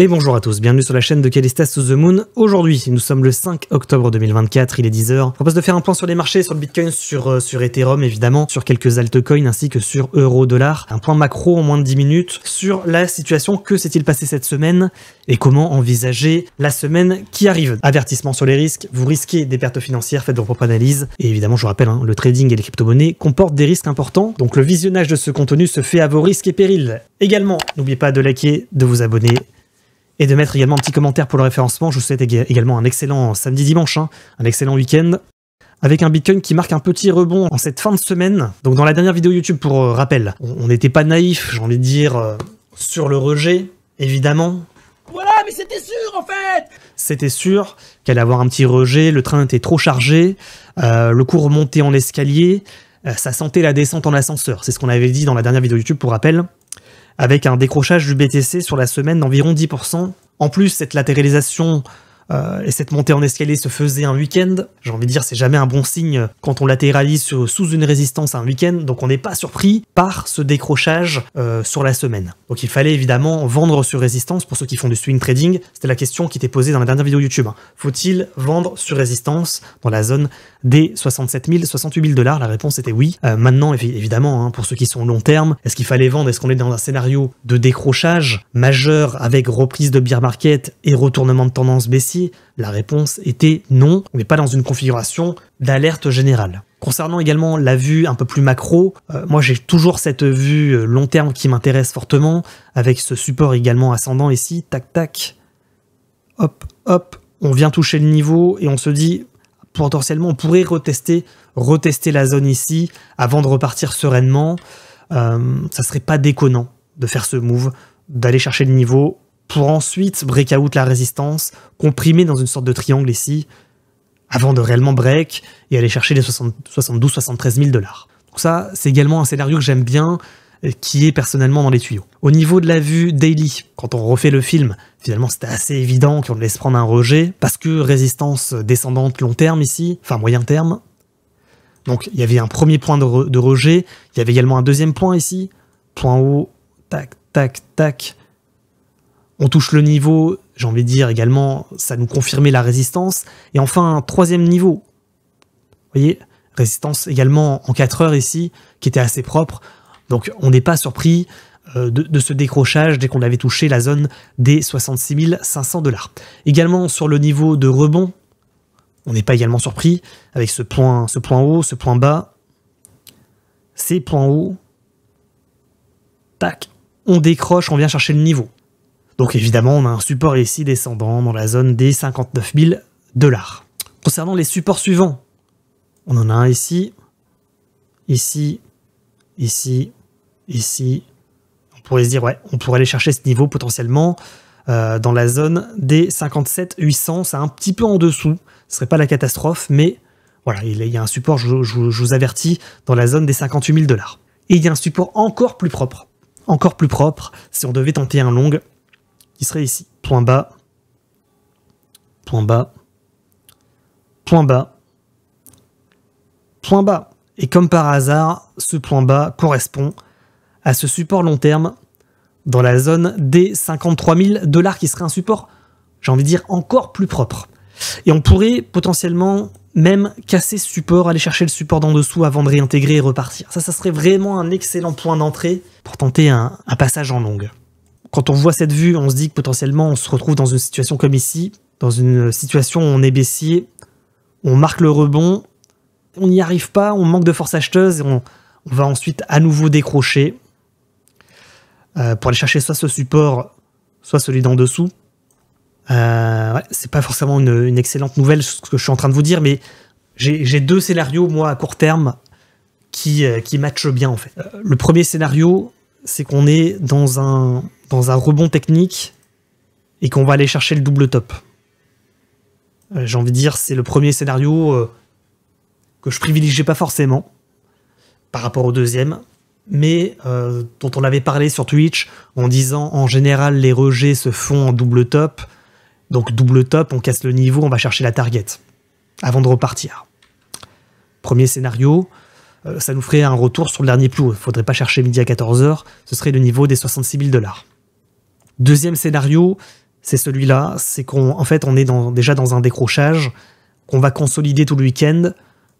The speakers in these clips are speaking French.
Et bonjour à tous, bienvenue sur la chaîne de Calistas to the Moon. Aujourd'hui, nous sommes le 5 octobre 2024, il est 10h. Je propose de faire un point sur les marchés, sur le Bitcoin, sur, euh, sur Ethereum évidemment, sur quelques altcoins ainsi que sur euro-dollar. Un point macro en moins de 10 minutes sur la situation, que s'est-il passé cette semaine et comment envisager la semaine qui arrive. Avertissement sur les risques, vous risquez des pertes financières, faites vos propres analyses. Et évidemment, je vous rappelle, hein, le trading et les crypto-monnaies comportent des risques importants, donc le visionnage de ce contenu se fait à vos risques et périls. Également, n'oubliez pas de liker, de vous abonner et de mettre également un petit commentaire pour le référencement. Je vous souhaite également un excellent samedi-dimanche, hein. un excellent week-end. Avec un Bitcoin qui marque un petit rebond en cette fin de semaine. Donc dans la dernière vidéo YouTube, pour euh, rappel, on n'était pas naïf, j'ai envie de dire, euh, sur le rejet, évidemment. Voilà, mais c'était sûr en fait C'était sûr qu'elle allait avoir un petit rejet, le train était trop chargé, euh, le cours montait en escalier, ça sentait la descente en ascenseur. C'est ce qu'on avait dit dans la dernière vidéo YouTube pour rappel avec un décrochage du BTC sur la semaine d'environ 10%. En plus, cette latéralisation euh, et cette montée en escalier se faisait un week-end. J'ai envie de dire, c'est jamais un bon signe quand on latéralise sous une résistance un week-end, donc on n'est pas surpris par ce décrochage euh, sur la semaine. Donc il fallait évidemment vendre sur résistance pour ceux qui font du swing trading. C'était la question qui était posée dans la dernière vidéo YouTube. Hein. Faut-il vendre sur résistance dans la zone des 67 000, 68 000 dollars La réponse était oui. Euh, maintenant, évidemment, hein, pour ceux qui sont long terme, est-ce qu'il fallait vendre Est-ce qu'on est dans un scénario de décrochage majeur avec reprise de beer market et retournement de tendance baissière la réponse était non, on n'est pas dans une configuration d'alerte générale. Concernant également la vue un peu plus macro, euh, moi j'ai toujours cette vue euh, long terme qui m'intéresse fortement, avec ce support également ascendant ici, tac tac, hop hop, on vient toucher le niveau et on se dit potentiellement on pourrait retester, retester la zone ici avant de repartir sereinement. Euh, ça serait pas déconnant de faire ce move, d'aller chercher le niveau pour ensuite break out la résistance, comprimée dans une sorte de triangle ici, avant de réellement break et aller chercher les 72-73 000 dollars. Donc ça, c'est également un scénario que j'aime bien, euh, qui est personnellement dans les tuyaux. Au niveau de la vue daily, quand on refait le film, finalement c'était assez évident qu'on laisse prendre un rejet, parce que résistance descendante long terme ici, enfin moyen terme. Donc il y avait un premier point de rejet, il y avait également un deuxième point ici, point haut, tac, tac, tac, on touche le niveau, j'ai envie de dire également, ça nous confirmait la résistance. Et enfin, un troisième niveau. Vous voyez, résistance également en 4 heures ici, qui était assez propre. Donc on n'est pas surpris euh, de, ce décrochage dès qu'on avait touché la zone des 66 500 dollars. Également sur le niveau de rebond, on n'est pas également surpris avec ce point, ce point haut, ce point bas, ces points hauts. Tac, on décroche, on vient chercher le niveau. Donc évidemment, on a un support ici descendant dans la zone des 59 000 dollars. Concernant les supports suivants, on en a un ici, ici, ici, ici. On pourrait se dire, ouais, on pourrait aller chercher ce niveau potentiellement euh, dans la zone des 57 800. C'est un petit peu en dessous. Ce serait pas la catastrophe, mais voilà, il y a un support, je, vous avertis, dans la zone des 58 000 dollars. Et il y a un support encore plus propre. Encore plus propre si on devait tenter un long qui serait ici. Point bas, point bas, point bas, point bas. Et comme par hasard, ce point bas correspond à ce support long terme dans la zone des 53 000 dollars qui serait un support, j'ai envie de dire, encore plus propre. Et on pourrait potentiellement même casser ce support, aller chercher le support d'en dessous avant de réintégrer et repartir. Ça, ça serait vraiment un excellent point d'entrée pour tenter un, un passage en longue quand on voit cette vue, on se dit que potentiellement on se retrouve dans une situation comme ici, dans une situation où on est baissier, on marque le rebond, on n'y arrive pas, on manque de force acheteuse et on, va ensuite à nouveau décrocher euh, pour aller chercher soit ce support, soit celui d'en dessous. Euh, ouais, c'est pas forcément une, excellente nouvelle ce que je suis en train de vous dire, mais j'ai deux scénarios moi à court terme qui, euh, qui matchent bien en fait. Euh, le premier scénario, c'est qu'on est dans un dans un rebond technique et qu'on va aller chercher le double top. Euh, j'ai envie de dire, c'est le premier scénario euh, que je privilégiais pas forcément par rapport au deuxième, mais euh, dont on avait parlé sur Twitch en disant en général les rejets se font en double top, donc double top, on casse le niveau, on va chercher la target avant de repartir. Premier scénario, ça nous ferait un retour sur le dernier plou. il faudrait pas chercher midi à 14h, ce serait le niveau des 66 000 dollars. Deuxième scénario, c'est celui-là, c'est en fait on est dans, déjà dans un décrochage qu'on va consolider tout le week-end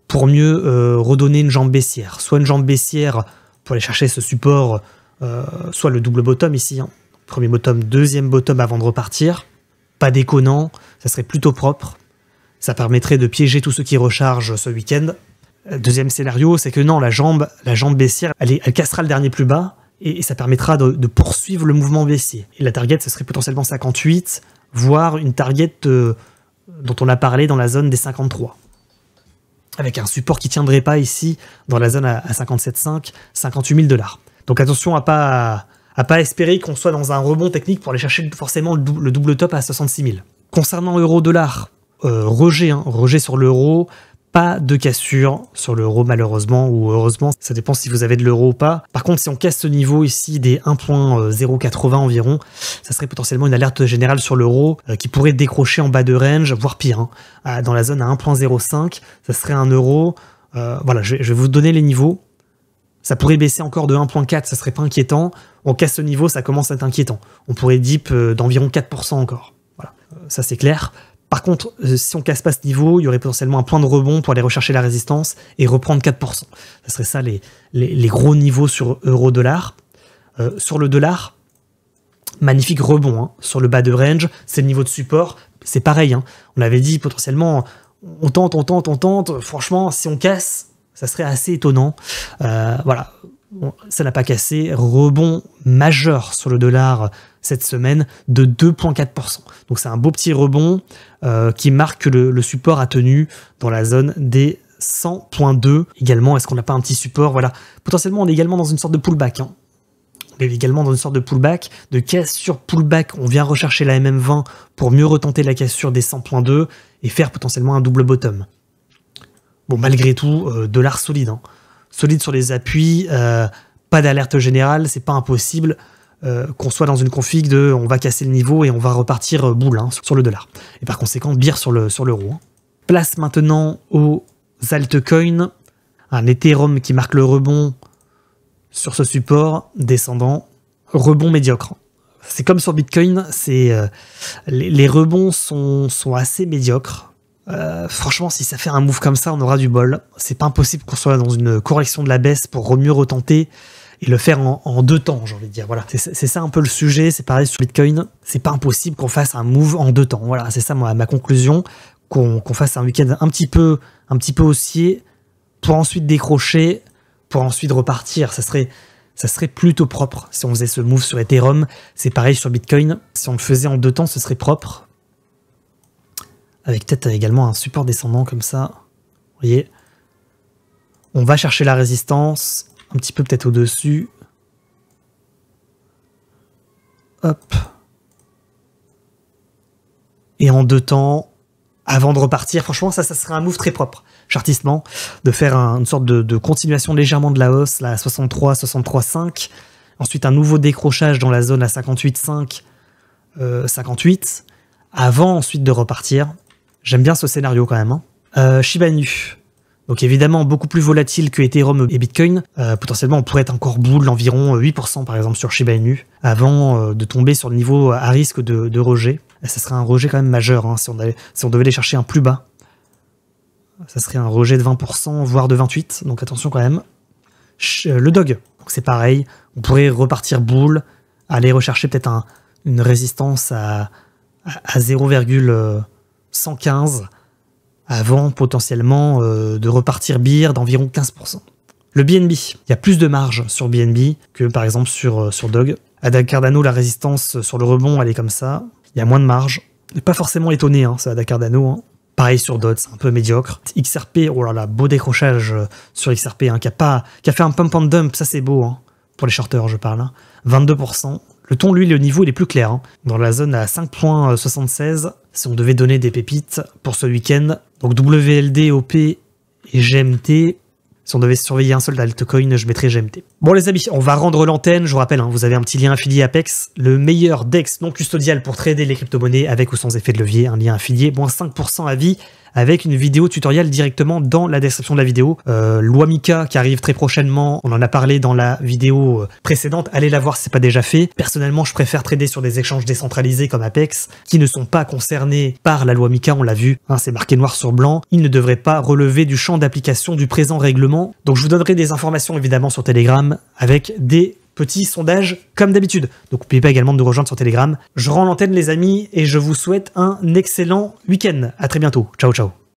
pour mieux euh, redonner une jambe baissière. Soit une jambe baissière pour aller chercher ce support, euh, soit le double bottom ici, hein. premier bottom, deuxième bottom avant de repartir. Pas déconnant, ça serait plutôt propre. Ça permettrait de piéger tous ceux qui rechargent ce week-end. Deuxième scénario, c'est que non, la jambe, la jambe baissière, elle, elle cassera le dernier plus bas, et, ça permettra de, poursuivre le mouvement baissier. Et la target, ce serait potentiellement 58, voire une target euh, dont on a parlé dans la zone des 53. Avec un support qui tiendrait pas ici, dans la zone à, 57,5, 58 000 dollars. Donc attention à pas, à pas espérer qu'on soit dans un rebond technique pour aller chercher forcément le, double top à 66 000. Concernant euro-dollar, euh, rejet, hein, rejet sur l'euro, pas de cassure sur l'euro malheureusement ou heureusement, ça dépend si vous avez de l'euro ou pas. Par contre, si on casse ce niveau ici des 1.080 environ, ça serait potentiellement une alerte générale sur l'euro euh, qui pourrait décrocher en bas de range, voire pire. Hein. Euh, dans la zone à 1.05, ça serait un euro. Euh, voilà, je, vais vous donner les niveaux. Ça pourrait baisser encore de 1.4, ça serait pas inquiétant. On casse ce niveau, ça commence à être inquiétant. On pourrait dip d'environ 4% encore. Voilà, ça c'est clair. Par contre, euh, si on casse pas ce niveau, il y aurait potentiellement un point de rebond pour aller rechercher la résistance et reprendre 4%. Ce serait ça les, les, gros niveaux sur euro-dollar. Euh, sur le dollar, magnifique rebond. Hein. Sur le bas de range, c'est le niveau de support. C'est pareil. Hein. On avait dit potentiellement, on tente, on tente, on tente. Franchement, si on casse, ça serait assez étonnant. Euh, voilà ça n'a pas cassé. Rebond majeur sur le dollar cette semaine de 2,4%. Donc c'est un beau petit rebond euh, qui marque que le, support a tenu dans la zone des 100.2 également. Est-ce qu'on n'a pas un petit support Voilà. Potentiellement, on est également dans une sorte de pullback. Hein. On est également dans une sorte de pullback, de caisse sur pullback. On vient rechercher la MM20 pour mieux retenter la cassure des 100.2 et faire potentiellement un double bottom. Bon, malgré tout, euh, dollar solide. Hein solide sur les appuis, euh, pas d'alerte générale, c'est pas impossible euh, qu'on soit dans une config de on va casser le niveau et on va repartir euh, boule hein, sur le dollar. Et par conséquent, bire sur l'euro. Le, hein. sur Place maintenant aux altcoins, un Ethereum qui marque le rebond sur ce support descendant, rebond médiocre. C'est comme sur Bitcoin, les, les, rebonds sont, sont assez médiocres. Euh, franchement, si ça fait un move comme ça, on aura du bol. C'est pas impossible qu'on soit dans une correction de la baisse pour mieux retenter et le faire en, deux temps, j'ai envie de dire. Voilà, c'est ça un peu le sujet. C'est pareil sur Bitcoin. C'est pas impossible qu'on fasse un move en deux temps. Voilà, c'est ça ma conclusion. Qu'on fasse un week-end un petit peu, un petit peu haussier pour ensuite décrocher, pour ensuite repartir. Ça serait, ça serait plutôt propre si on faisait ce move sur Ethereum. C'est pareil sur Bitcoin. Si on le faisait en deux temps, ce serait propre avec peut-être également un support descendant comme ça. Vous voyez, on va chercher la résistance, un petit peu peut-être au-dessus. Hop. Et en deux temps, avant de repartir, franchement, ça, ça serait un move très propre, chartistement, de faire une sorte de, continuation légèrement de la hausse, là, 63, 63, 5. Ensuite, un nouveau décrochage dans la zone à 58, 5, 58, avant ensuite de repartir J'aime bien ce scénario quand même. Hein. Euh, Shiba Inu. Donc évidemment beaucoup plus volatile que Ethereum et Bitcoin. Euh, potentiellement on pourrait être encore boule environ 8% euh, par exemple sur Shiba Inu avant de tomber sur le niveau à risque de, rejet. ça serait un rejet quand même majeur hein, si, on si on devait aller chercher un plus bas. Ça serait un rejet de 20% voire de 28%. Donc attention quand même. Le dog. Donc c'est pareil. On pourrait repartir boule, aller rechercher peut-être une résistance à, à, à 0, 115 avant potentiellement euh, de repartir BIR d'environ 15%. Le BNB, il y a plus de marge sur BNB que par exemple sur, euh, sur Dog. À Cardano, la résistance sur le rebond, elle est comme ça. Il y a moins de marge. n'est pas forcément étonné, hein, ça, à Cardano. Hein. Pareil sur DOT, c'est un peu médiocre. XRP, oh là là, beau décrochage euh, sur XRP, hein, qui, a pas, qui a fait un pump and dump, ça c'est beau, hein. pour les shorteurs je parle. 22%, hein. Le ton, lui, le niveau, il est plus clair. Hein. Dans la zone à 5.76, si on devait donner des pépites pour ce week-end, donc WLD, OP et GMT, si on devait surveiller un soldat altcoin, je mettrais GMT. Bon les amis, on va rendre l'antenne. Je vous rappelle, hein, vous avez un petit lien affilié Apex, le meilleur DEX non custodial pour trader les crypto-monnaies avec ou sans effet de levier, un lien affilié, moins 5% à vie avec une vidéo tutoriel directement dans la description de la vidéo. Euh, loi Mika qui arrive très prochainement, on en a parlé dans la vidéo euh, précédente, allez la voir si c'est pas déjà fait. Personnellement, je préfère trader sur des échanges décentralisés comme Apex, qui ne sont pas concernés par la loi Mika, on l'a vu, hein, c'est marqué noir sur blanc, ils ne devraient pas relever du champ d'application du présent règlement. Donc je vous donnerai des informations évidemment sur Telegram avec des Petit sondage comme d'habitude. Donc n'oubliez pas également de nous rejoindre sur Telegram. Je rends l'antenne les amis et je vous souhaite un excellent week-end. À très bientôt. Ciao ciao.